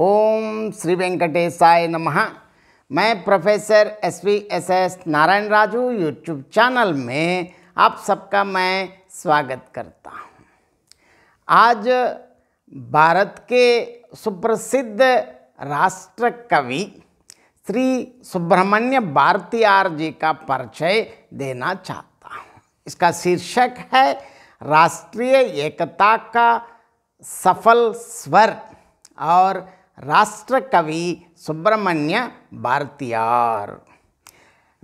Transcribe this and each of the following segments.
ओम श्री वेंकटेशाय नमः मैं professor S V S S Narayana Raju YouTube channel में आप सबका मैं स्वागत करता हूँ आज भारत के सुप्रसिद्ध राष्ट्र कवि श्री सुब्रह्मण्य भारतीयार जी का परिचय देना चाहता हूँ इसका शीर्षक है राष्ट्रीय एकता का सफल स्वर और राष्ट्र कवि सुब्रमण्य भारतीयार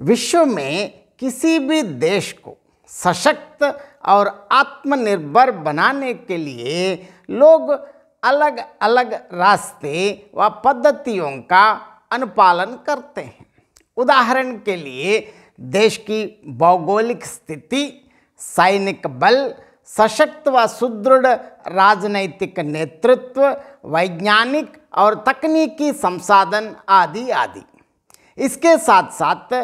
विश्व में किसी भी देश को सशक्त और आत्मनिर्भर बनाने के लिए लोग अलग अलग रास्ते व पद्धतियों का अनुपालन करते हैं उदाहरण के लिए देश की भौगोलिक स्थिति सैनिक बल सशक्त व सुदृढ़ राजनैतिक नेतृत्व वैज्ञानिक और तकनीकी संसाधन आदि आदि इसके साथ साथ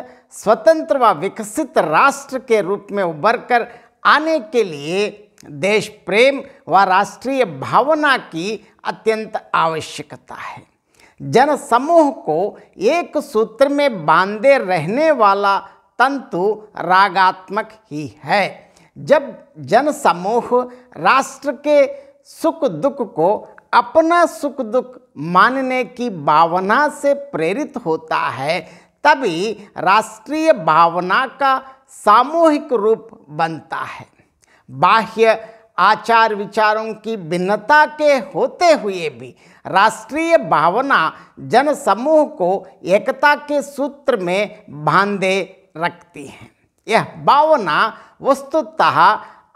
स्वतंत्र व विकसित राष्ट्र के रूप में उभर कर आने के लिए देश प्रेम व राष्ट्रीय भावना की अत्यंत आवश्यकता है जन समूह को एक सूत्र में बांधे रहने वाला तंतु रागात्मक ही है जब जन समूह राष्ट्र के सुख दुख को अपना सुख दुख मानने की भावना से प्रेरित होता है तभी राष्ट्रीय भावना का सामूहिक रूप बनता है बाह्य आचार विचारों की भिन्नता के होते हुए भी राष्ट्रीय भावना जनसमूह को एकता के सूत्र में बांधे रखती है यह भावना वस्तुतः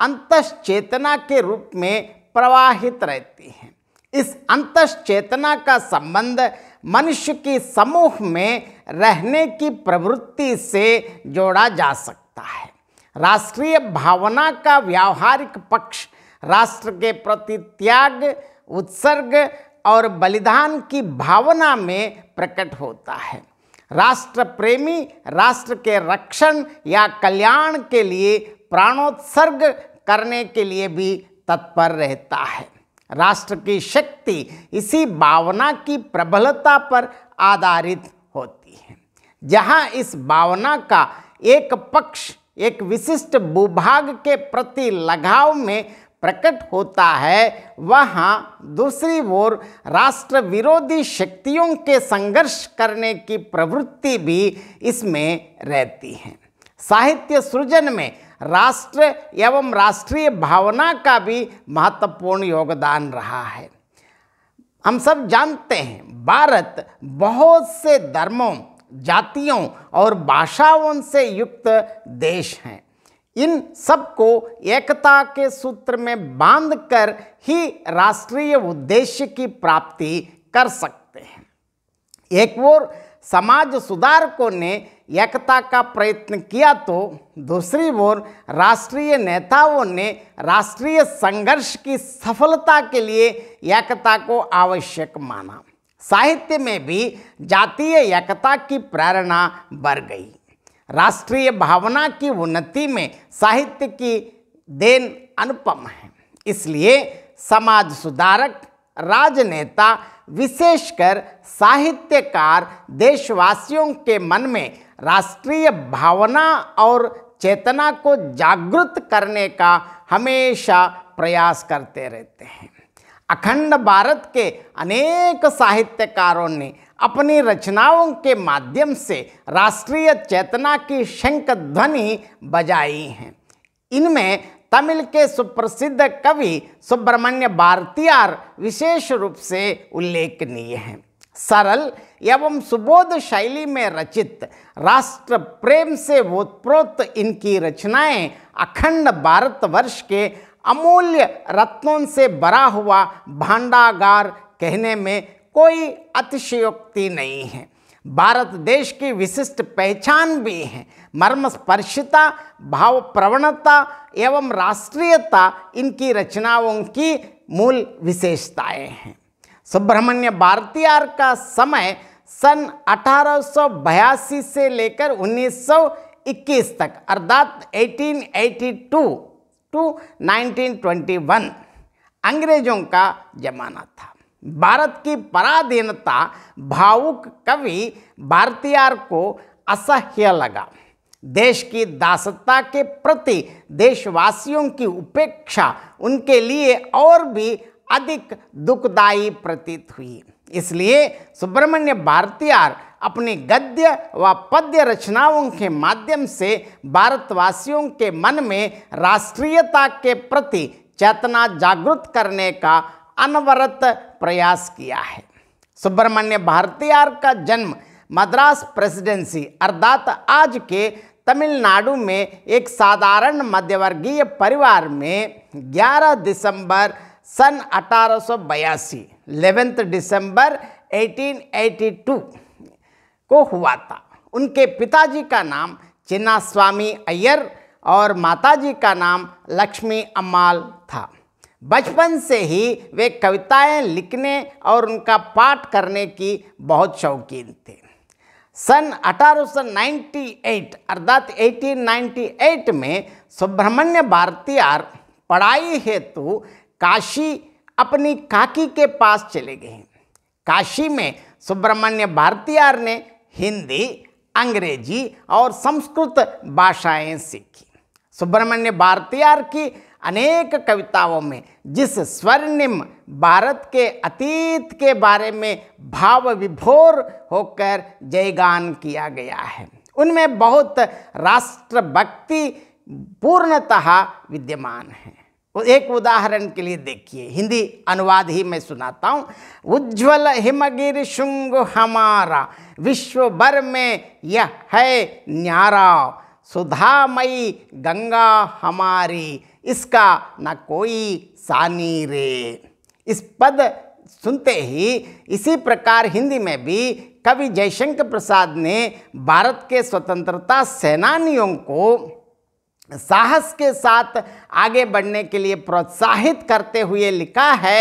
अंतश्चेतना के रूप में प्रवाहित रहती है इस अंतश्चेतना का संबंध मनुष्य की समूह में रहने की प्रवृत्ति से जोड़ा जा सकता है राष्ट्रीय भावना का व्यावहारिक पक्ष राष्ट्र के प्रति त्याग उत्सर्ग और बलिदान की भावना में प्रकट होता है राष्ट्र प्रेमी राष्ट्र के रक्षण या कल्याण के लिए प्राणोत्सर्ग करने के लिए भी तत्पर रहता है राष्ट्र की शक्ति इसी भावना की प्रबलता पर आधारित होती है जहाँ इस भावना का एक पक्ष एक विशिष्ट भूभाग के प्रति लगाव में प्रकट होता है वहाँ दूसरी ओर राष्ट्र विरोधी शक्तियों के संघर्ष करने की प्रवृत्ति भी इसमें रहती है साहित्य सृजन में राष्ट्र एवं राष्ट्रीय भावना का भी महत्वपूर्ण योगदान रहा है हम सब जानते हैं भारत बहुत से धर्मों जातियों और भाषाओं से युक्त देश हैं इन सबको एकता के सूत्र में बांधकर ही राष्ट्रीय उद्देश्य की प्राप्ति कर सकते हैं एक ओर समाज सुधारकों ने एकता का प्रयत्न किया तो दूसरी ओर राष्ट्रीय नेताओं ने राष्ट्रीय संघर्ष की सफलता के लिए एकता को आवश्यक माना साहित्य में भी जातीय एकता की प्रेरणा बढ़ गई राष्ट्रीय भावना की उन्नति में साहित्य की देन अनुपम है इसलिए समाज सुधारक राजनेता विशेषकर साहित्यकार देशवासियों के मन में राष्ट्रीय भावना और चेतना को जागृत करने का हमेशा प्रयास करते रहते हैं अखंड भारत के अनेक साहित्यकारों ने अपनी रचनाओं के माध्यम से राष्ट्रीय चेतना की शंख ध्वनि बजाई हैं इनमें तमिल के सुप्रसिद्ध कवि सुब्रमण्य भारतीयार विशेष रूप से उल्लेखनीय हैं सरल एवं सुबोध शैली में रचित राष्ट्र प्रेम से ओतप्रोत इनकी रचनाएं अखंड भारतवर्ष के अमूल्य रत्नों से भरा हुआ भांडागार कहने में कोई अतिशयोक्ति नहीं है भारत देश की विशिष्ट पहचान भी है मर्मस्पर्शिता भाव प्रवणता एवं राष्ट्रीयता इनकी रचनाओं की मूल विशेषताएं हैं सुब्रमण्य भारतीयार का समय सन अठारह से लेकर 1921 तक अर्थात 1882 टू 1921 अंग्रेजों का जमाना था भारत की पराधीनता भावुक कवि भारतीयार को असह्य लगा देश की दासता के प्रति देशवासियों की उपेक्षा उनके लिए और भी अधिक दुखदायी प्रतीत हुई इसलिए सुब्रमण्य भारतीयार अपनी गद्य व पद्य रचनाओं के माध्यम से भारतवासियों के मन में राष्ट्रीयता के प्रति चेतना जागृत करने का अनवरत प्रयास किया है सुब्रमण्य भारतीयार का जन्म मद्रास प्रेसिडेंसी अर्थात आज के तमिलनाडु में एक साधारण मध्यवर्गीय परिवार में 11 दिसंबर सन अठारह सौ बयासी दिसंबर 1882 को हुआ था उनके पिताजी का नाम चिन्ना स्वामी अय्यर और माताजी का नाम लक्ष्मी अम्माल था बचपन से ही वे कविताएं लिखने और उनका पाठ करने की बहुत शौकीन थे सन 1898 अर्थात 1898 में सुब्रमण्य भारतीयार पढ़ाई हेतु काशी अपनी काकी के पास चले गए काशी में सुब्रमण्य भारतीयार ने हिंदी अंग्रेजी और संस्कृत भाषाएं सीखी सुब्रमण्य भारतीयार की अनेक कविताओं में जिस स्वर्णिम भारत के अतीत के बारे में भाव विभोर होकर जयगान किया गया है उनमें बहुत राष्ट्रभक्ति पूर्णतः विद्यमान है एक उदाहरण के लिए देखिए हिंदी अनुवाद ही मैं सुनाता हूँ उज्ज्वल हिमगिर शुंग हमारा विश्व भर में यह है न्यारा सुधामयी गंगा हमारी इसका न कोई सानी रे इस पद सुनते ही इसी प्रकार हिंदी में भी कवि जयशंकर प्रसाद ने भारत के स्वतंत्रता सेनानियों को साहस के साथ आगे बढ़ने के लिए प्रोत्साहित करते हुए लिखा है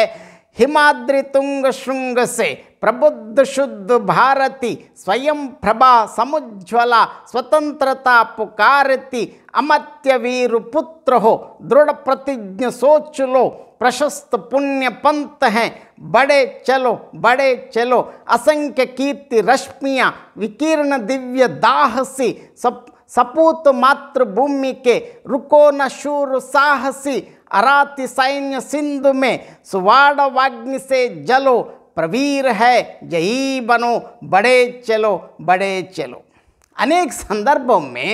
हिमाद्रि तुंग श्रृंग से प्रबुद्ध शुद्ध भारती स्वयं प्रभा समुज्वला स्वतंत्रता पुकारती अमत्य वीर पुत्र हो दृढ़ प्रतिज्ञ सोच लो प्रशस्त पुण्य पंत हैं बड़े चलो बड़े चलो असंख्य कीर्ति रश्मियाँ विकीर्ण दिव्य दाहसी सप सपूत मातृभूमि के रुको न शूर साहसी अराति सैन्य सिंधु में सुवाड़ वाग्नि से जलो प्रवीर है यही बनो बड़े चलो बड़े चलो अनेक संदर्भों में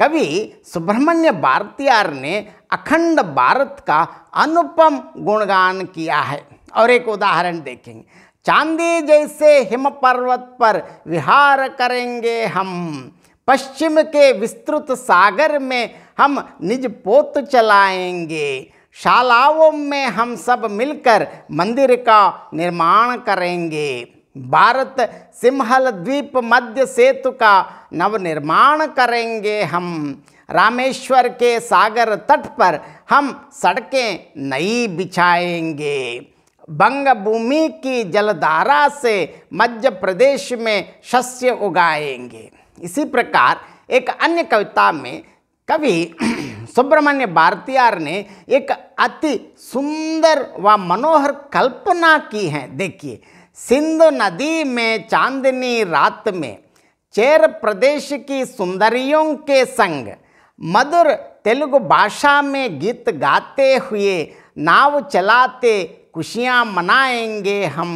कवि सुब्रह्मण्य भारतीयार ने अखंड भारत का अनुपम गुणगान किया है और एक उदाहरण देखेंगे चांदी जैसे हिम पर्वत पर विहार करेंगे हम पश्चिम के विस्तृत सागर में हम निज पोत चलाएंगे शालाओं में हम सब मिलकर मंदिर का निर्माण करेंगे भारत सिंहल द्वीप मध्य सेतु का नवनिर्माण करेंगे हम रामेश्वर के सागर तट पर हम सड़कें नई बिछाएंगे बंग भूमि की जलधारा से मध्य प्रदेश में शस्य उगाएंगे इसी प्रकार एक अन्य कविता में कवि सुब्रमण्य भारतीयार ने एक अति सुंदर व मनोहर कल्पना की है देखिए सिंधु नदी में चांदनी रात में चेर प्रदेश की सुंदरियों के संग मधुर तेलुगु भाषा में गीत गाते हुए नाव चलाते खुशियाँ मनाएंगे हम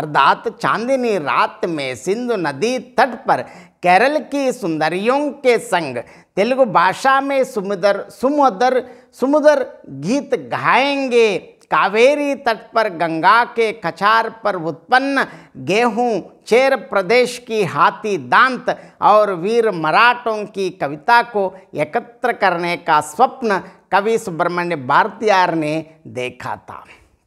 अर्धात चांदनी रात में सिंधु नदी तट पर केरल की सुंदरियों के संग तेलुगु भाषा में सुमदर सुमदर सुमदर गीत गाएंगे कावेरी तट पर गंगा के कछार पर उत्पन्न गेहूं चेर प्रदेश की हाथी दांत और वीर मराठों की कविता को एकत्र करने का स्वप्न कवि सुब्रमण्य भारतीयार ने देखा था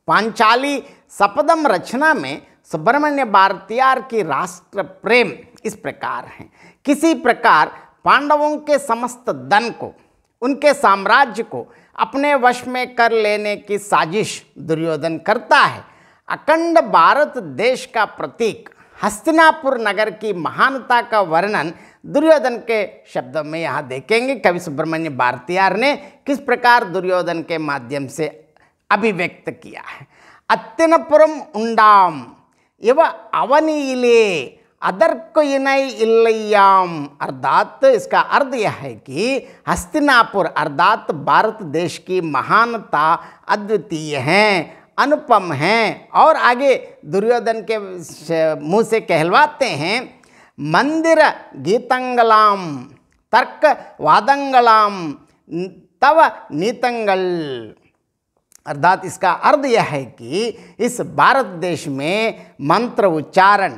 पांचाली सपदम रचना में सुब्रमण्य भारतीयार की राष्ट्र प्रेम इस प्रकार है किसी प्रकार पांडवों के समस्त धन को उनके साम्राज्य को अपने वश में कर लेने की साजिश दुर्योधन करता है अखंड भारत देश का प्रतीक हस्तिनापुर नगर की महानता का वर्णन दुर्योधन के शब्दों में यहाँ देखेंगे कवि सुब्रमण्य भारतीयार ने किस प्रकार दुर्योधन के माध्यम से अभिव्यक्त किया है अत्यन उंडाम एव अवनीले अदर्क इनय इल्लयाम अर्थात इसका अर्थ यह है कि हस्तिनापुर अर्थात भारत देश की महानता अद्वितीय हैं अनुपम हैं और आगे दुर्योधन के मुंह से कहलवाते हैं मंदिर गीतंगलाम तर्क वादंगलाम तव नीतंगल अर्थात इसका अर्थ यह है कि इस भारत देश में मंत्र उच्चारण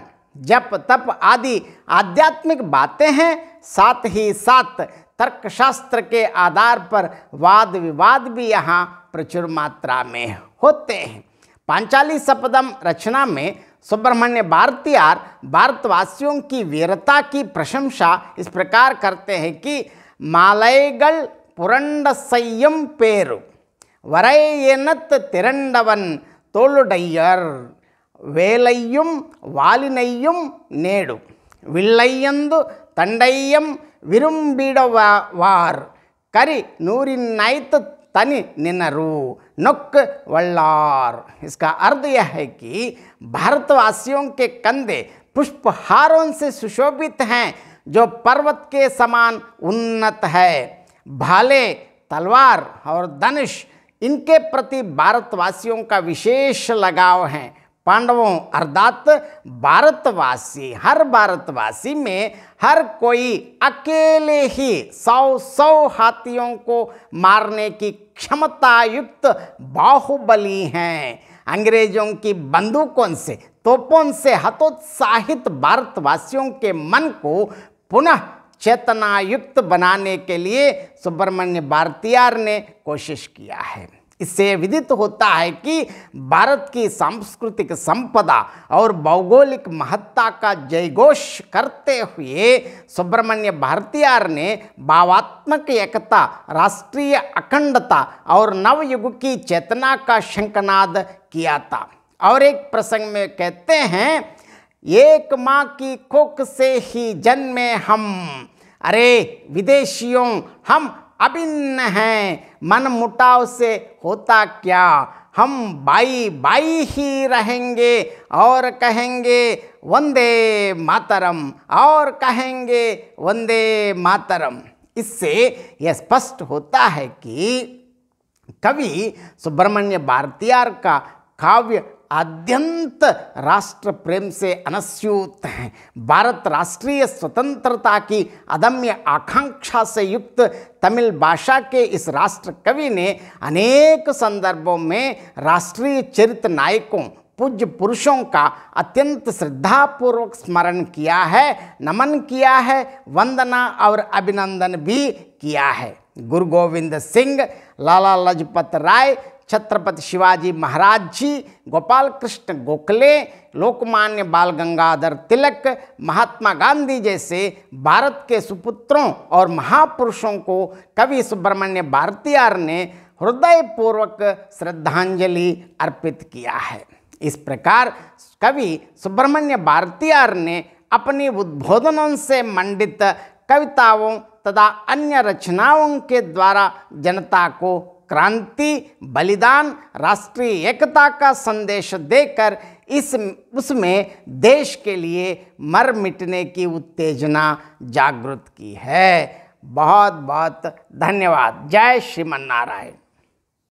जप तप आदि आध्यात्मिक बातें हैं साथ ही साथ तर्कशास्त्र के आधार पर वाद विवाद भी यहाँ प्रचुर मात्रा में होते हैं पांचाली सपदम रचना में सुब्रमण्य भारतीयार भारतवासियों की वीरता की प्रशंसा इस प्रकार करते हैं कि मालयगल पुरंड संयम पेरु వరైయనత్త তিরండవన్ తోలుడయ్యర్ వేళయం వాలినయం నేడు విల్లయ్యందు తండయ్యం విరుంబీడవార్ కరి 100 నియ్యత తని నిన్నరు నొక్కు வள்ளార్ इसका अर्थ यह है कि भारत वासियों के कंधे पुष्प हारों से सुशोभित हैं जो पर्वत के समान उन्नत है भाले तलवार और दनिश् इनके प्रति भारतवासियों का विशेष लगाव है पांडवों अर्थात भारतवासी हर भारतवासी में हर कोई अकेले ही सौ सौ हाथियों को मारने की क्षमता युक्त बाहुबली हैं अंग्रेजों की बंदूकों से तोपों से हतोत्साहित भारतवासियों के मन को पुनः चेतनायुक्त बनाने के लिए सुब्रमण्य भारतीयार ने कोशिश किया है इससे विदित होता है कि भारत की सांस्कृतिक संपदा और भौगोलिक महत्ता का जयघोष करते हुए सुब्रमण्य भारतीयार ने भावात्मक एकता राष्ट्रीय अखंडता और नवयुग की चेतना का शंखनाद किया था और एक प्रसंग में कहते हैं एक माँ की कोख से ही जन्मे हम अरे विदेशियों हम अभिन्न हैं मन मुटाव से होता क्या हम बाई बाई ही रहेंगे और कहेंगे वंदे मातरम और कहेंगे वंदे मातरम इससे यह स्पष्ट होता है कि कवि सुब्रमण्य भारतीयार का काव्य आद्यंत राष्ट्र प्रेम से अनस्यूत हैं भारत राष्ट्रीय स्वतंत्रता की अदम्य आकांक्षा से युक्त तमिल भाषा के इस राष्ट्र कवि ने अनेक संदर्भों में राष्ट्रीय चरित्र नायकों पूज्य पुरुषों का अत्यंत श्रद्धापूर्वक स्मरण किया है नमन किया है वंदना और अभिनंदन भी किया है गुरु गोविंद सिंह लाला लजपत राय छत्रपति शिवाजी महाराज जी गोपाल कृष्ण गोखले लोकमान्य बाल गंगाधर तिलक महात्मा गांधी जैसे भारत के सुपुत्रों और महापुरुषों को कवि सुब्रमण्य भारतीयार ने हृदयपूर्वक श्रद्धांजलि अर्पित किया है इस प्रकार कवि सुब्रमण्य भारतीयार ने अपनी उद्बोधनों से मंडित कविताओं तथा अन्य रचनाओं के द्वारा जनता को क्रांति बलिदान राष्ट्रीय एकता का संदेश देकर इस उसमें देश के लिए मर मिटने की उत्तेजना जागृत की है बहुत बहुत धन्यवाद जय श्रीमन नारायण